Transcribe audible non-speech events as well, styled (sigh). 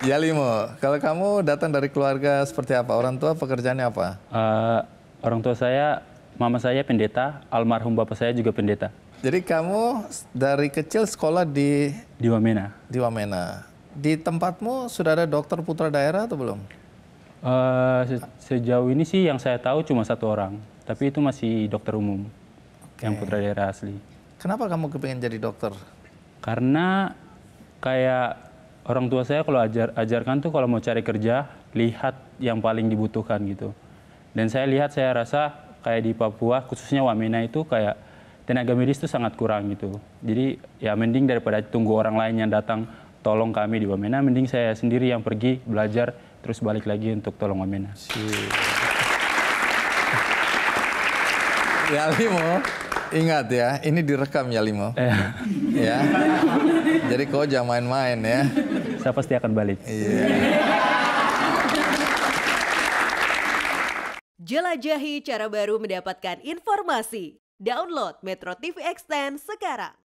Yalimo, kalau kamu datang dari keluarga seperti apa? Orang tua pekerjaannya apa? Uh, orang tua saya, mama saya pendeta, almarhum bapak saya juga pendeta. Jadi kamu dari kecil sekolah di di Wamena. Di Wamena. Di tempatmu sudah ada dokter putra daerah atau belum? Uh, se sejauh ini sih yang saya tahu cuma satu orang, tapi itu masih dokter umum okay. yang putra daerah asli. Kenapa kamu kepengen jadi dokter? Karena kayak orang tua saya kalau ajar ajarkan tuh kalau mau cari kerja lihat yang paling dibutuhkan gitu dan saya lihat saya rasa kayak di Papua khususnya Wamena itu kayak tenaga medis itu sangat kurang gitu jadi ya mending daripada tunggu orang lain yang datang tolong kami di Wamena mending saya sendiri yang pergi belajar terus balik lagi untuk tolong Wamena. Ya Limo, ingat ya, ini direkam ya Limo. Eh. Ya. Jadi kau jangan main-main ya. (laughs) Saya pasti akan balik. Iya. Jelajahi cara baru mendapatkan informasi. Download Metro TV Extend sekarang.